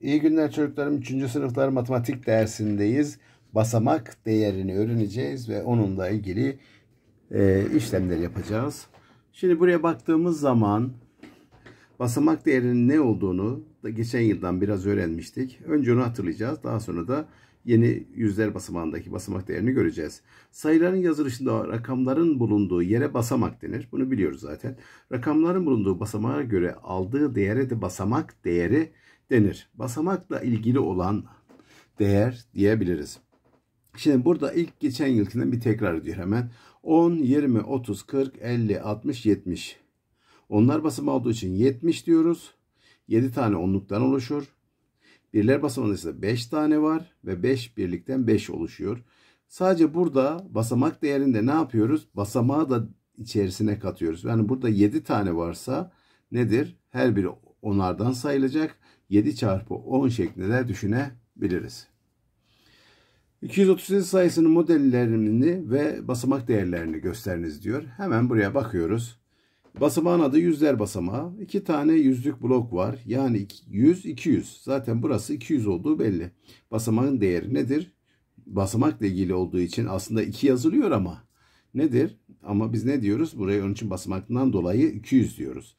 İyi günler çocuklarım. 3. sınıflar matematik dersindeyiz. Basamak değerini öğreneceğiz ve onunla ilgili e, işlemler yapacağız. Şimdi buraya baktığımız zaman basamak değerinin ne olduğunu da geçen yıldan biraz öğrenmiştik. Önce onu hatırlayacağız. Daha sonra da yeni yüzler basamağındaki basamak değerini göreceğiz. Sayıların yazılışında rakamların bulunduğu yere basamak denir. Bunu biliyoruz zaten. Rakamların bulunduğu basamağa göre aldığı değere de basamak değeri denir. Basamakla ilgili olan değer diyebiliriz. Şimdi burada ilk geçen yılkinden bir tekrar diyor hemen. 10, 20, 30, 40, 50, 60, 70. Onlar basamağı olduğu için 70 diyoruz. 7 tane onluktan oluşur. Birler basamağında ise 5 tane var ve 5 birlikten 5 oluşuyor. Sadece burada basamak değerinde ne yapıyoruz? Basamağı da içerisine katıyoruz. Yani burada 7 tane varsa nedir? Her biri onlardan sayılacak. 7 çarpı 10 şeklinde de düşünebiliriz. 238 sayısının modellerini ve basamak değerlerini gösteriniz diyor. Hemen buraya bakıyoruz. Basamağın adı yüzler basamağı. İki tane yüzlük blok var. Yani 100, 200. Zaten burası 200 olduğu belli. Basamağın değeri nedir? Basamakla ilgili olduğu için aslında 2 yazılıyor ama. Nedir? Ama biz ne diyoruz? Buraya onun için basamaktan dolayı 200 diyoruz.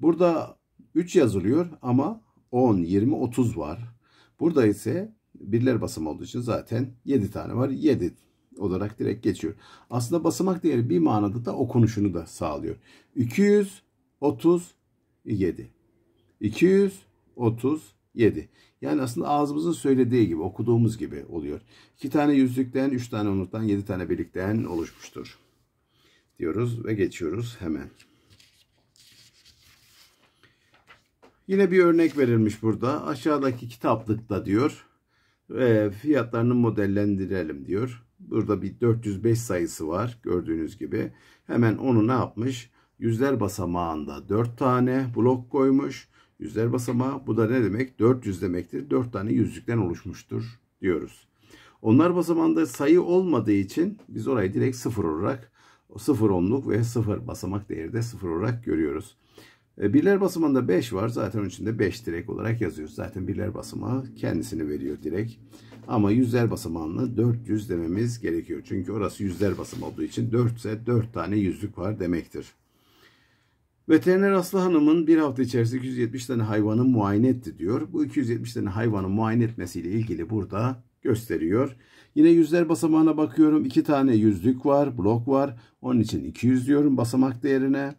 Burada 3 yazılıyor ama 10, 20, 30 var. Burada ise birler basamağı olduğu için zaten 7 tane var. 7 olarak direkt geçiyor. Aslında basamak değeri bir manada da okunuşunu da sağlıyor. 237. 237. Yani aslında ağzımızın söylediği gibi, okuduğumuz gibi oluyor. İki tane yüzlükten, üç tane unuttan, yedi tane birlikten oluşmuştur. Diyoruz ve geçiyoruz hemen. Yine bir örnek verilmiş burada. Aşağıdaki kitaplıkta diyor. fiyatlarını modellendirelim diyor. Burada bir 405 sayısı var gördüğünüz gibi. Hemen onu ne yapmış? Yüzler basamağında 4 tane blok koymuş. Yüzler basamağı bu da ne demek? 400 demektir. 4 tane yüzlükten oluşmuştur diyoruz. Onlar basamağında sayı olmadığı için biz orayı direkt sıfır olarak 0 onluk ve 0 basamak değeri de 0 olarak görüyoruz. E, birler basımında 5 var. Zaten onun içinde 5 direkt olarak yazıyoruz. Zaten birler basamağı kendisini veriyor direkt. Ama yüzler basamağını 400 dememiz gerekiyor. Çünkü orası yüzler basım olduğu için 4 ise 4 tane yüzlük var demektir. Veteriner Aslı Hanım'ın bir hafta içerisinde 270 tane hayvanı muayene etti diyor. Bu 270 tane hayvanı muayene etmesiyle ilgili burada gösteriyor. Yine yüzler basamağına bakıyorum. 2 tane yüzlük var, blok var. Onun için 200 diyorum basamak değerine.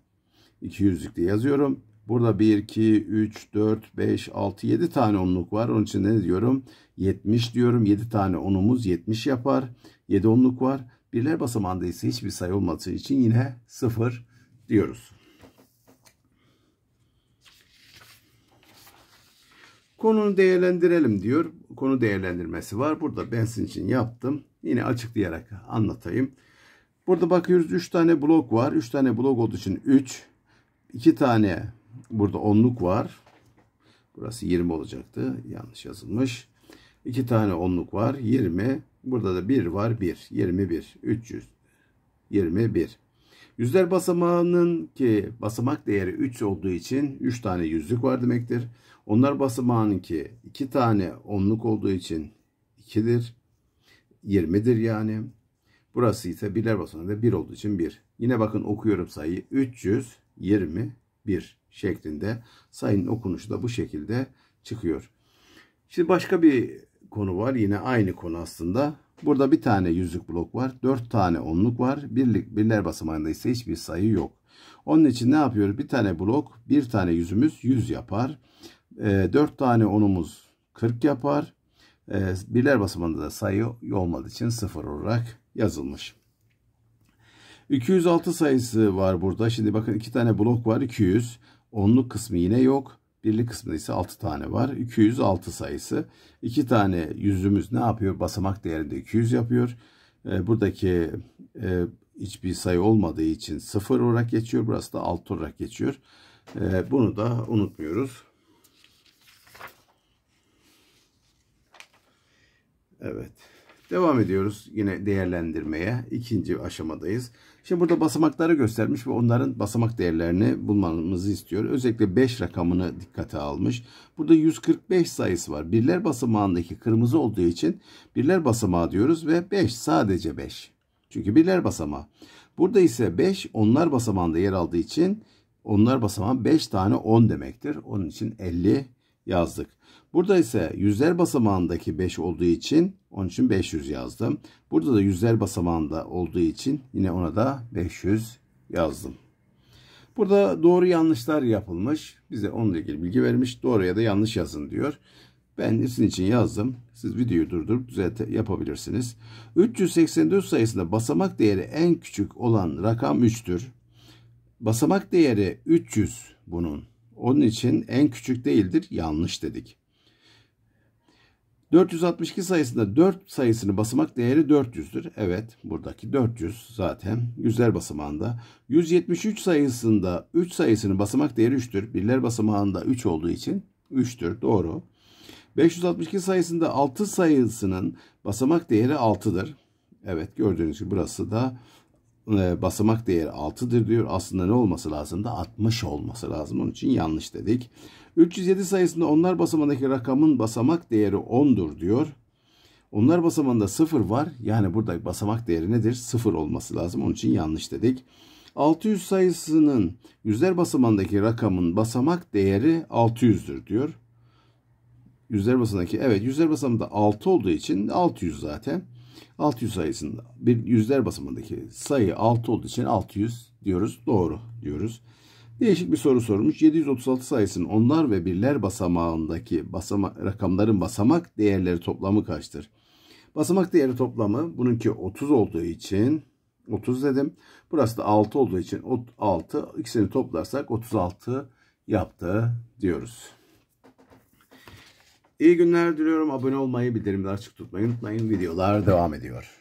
200'lükte yazıyorum. Burada 1, 2, 3, 4, 5, 6, 7 tane onluk var. Onun için ne diyorum? 70 diyorum. 7 tane onumuz 70 yapar. 7 onluk var. Birler basamağında ise hiçbir sayı olmadığı için yine 0 diyoruz. Konunu değerlendirelim diyor. Konu değerlendirmesi var. Burada ben sizin için yaptım. Yine açıklayarak anlatayım. Burada bakıyoruz 3 tane blok var. 3 tane blok olduğu için 3, 2 tane burada onluk var. Burası 20 olacaktı. Yanlış yazılmış. İki tane onluk var. 20. Burada da 1 var. 1. 21. 300. 21. Yüzler basamağının ki basamak değeri 3 olduğu için 3 tane yüzlük var demektir. Onlar basamağının ki 2 tane onluk olduğu için 2'dir. 20'dir yani. Burası ise birler basamağında 1 olduğu için 1. Yine bakın okuyorum sayıyı 300 21 şeklinde sayının okunuşu da bu şekilde çıkıyor. Şimdi başka bir konu var. Yine aynı konu aslında. Burada bir tane yüzük blok var. Dört tane onluk var. Birlik, birler basamağında ise hiçbir sayı yok. Onun için ne yapıyoruz? Bir tane blok, bir tane yüzümüz yüz yapar. E, dört tane onumuz kırk yapar. Ee, birler basamağında da sayı olmadığı için sıfır olarak yazılmış. 206 sayısı var burada. Şimdi bakın iki tane blok var. 200. Onluk kısmı yine yok. Birlik kısmında ise 6 tane var. 206 sayısı. 2 tane yüzümüz ne yapıyor? Basamak değerinde 200 yapıyor. E, buradaki e, hiçbir sayı olmadığı için 0 olarak geçiyor. Burası da 6 olarak geçiyor. E, bunu da unutmuyoruz. Evet. Devam ediyoruz yine değerlendirmeye. ikinci aşamadayız. Şimdi burada basamakları göstermiş ve onların basamak değerlerini bulmamızı istiyor. Özellikle 5 rakamını dikkate almış. Burada 145 sayısı var. Birler basamağındaki kırmızı olduğu için birler basamağı diyoruz ve 5 sadece 5. Çünkü birler basamağı. Burada ise 5 onlar basamağında yer aldığı için onlar basamağı 5 tane 10 demektir. Onun için 50 yazdık. Burada ise yüzler basamağındaki 5 olduğu için onun için 500 yazdım. Burada da yüzler basamağında olduğu için yine ona da 500 yazdım. Burada doğru yanlışlar yapılmış. Bize onunla ilgili bilgi vermiş. Doğru ya da yanlış yazın diyor. Ben sizin için yazdım. Siz videoyu durdurup düzelte yapabilirsiniz. 384 sayısında basamak değeri en küçük olan rakam 3'tür. Basamak değeri 300 bunun. Onun için en küçük değildir yanlış dedik. 462 sayısında 4 sayısını basamak değeri 400'dür. Evet buradaki 400 zaten yüzler basamağında. 173 sayısında 3 sayısının basamak değeri 3'tür. Birler basamağında 3 olduğu için 3'tür doğru. 562 sayısında 6 sayısının basamak değeri 6'dır. Evet gördüğünüz gibi burası da e, basamak değeri 6'dır diyor. Aslında ne olması lazım da 60 olması lazım. Onun için yanlış dedik. 307 sayısında onlar basamandaki rakamın basamak değeri 10'dur diyor. Onlar basamanda 0 var. Yani burada basamak değeri nedir? 0 olması lazım. Onun için yanlış dedik. 600 sayısının yüzler basamandaki rakamın basamak değeri 600'dür diyor. Yüzler basamandaki evet yüzler basamında 6 olduğu için 600 zaten. 600 sayısında bir yüzler basamındaki sayı 6 olduğu için 600 diyoruz. Doğru diyoruz. Değişik bir soru sormuş. 736 sayısının onlar ve birler basamağındaki basama, rakamların basamak değerleri toplamı kaçtır? Basamak değeri toplamı bununki 30 olduğu için 30 dedim. Burası da 6 olduğu için 6 ikisini toplarsak 36 yaptı diyoruz. İyi günler diliyorum. Abone olmayı, bildirimleri açık tutmayı unutmayın. Videolar devam ediyor.